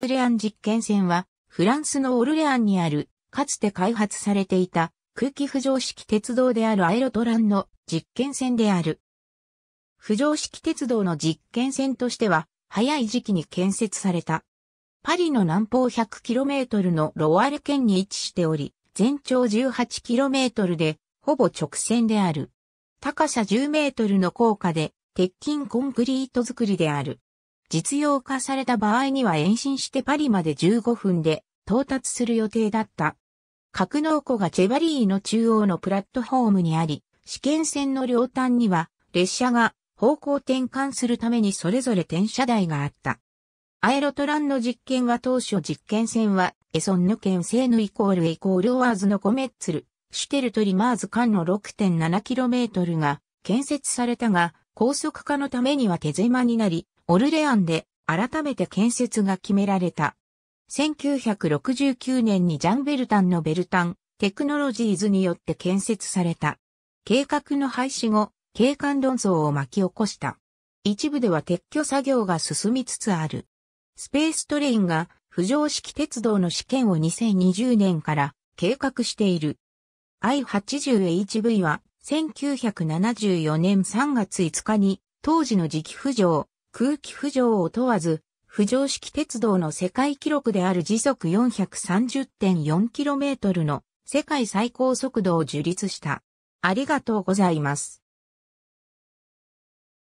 オルレアン実験船は、フランスのオルレアンにある、かつて開発されていた空気浮上式鉄道であるアエロトランの実験船である。浮上式鉄道の実験船としては、早い時期に建設された。パリの南方 100km のロワール県に位置しており、全長 18km で、ほぼ直線である。高さ 10m の高架で、鉄筋コンクリート造りである。実用化された場合には延伸してパリまで15分で到達する予定だった。格納庫がチェバリーの中央のプラットフォームにあり、試験線の両端には列車が方向転換するためにそれぞれ転車台があった。アエロトランの実験は当初実験線はエソンヌ県西ヌイコールイコールオアーズのコメッツル、シュテルトリマーズ間の 6.7km が建設されたが、高速化のためには手狭になり、オルレアンで改めて建設が決められた。1969年にジャンベルタンのベルタンテクノロジーズによって建設された。計画の廃止後、景観論争を巻き起こした。一部では撤去作業が進みつつある。スペーストレインが浮上式鉄道の試験を2020年から計画している。I80HV は1974年3月5日に当時の時期浮上、空気浮上を問わず、浮上式鉄道の世界記録である時速 430.4km の世界最高速度を樹立した。ありがとうございます。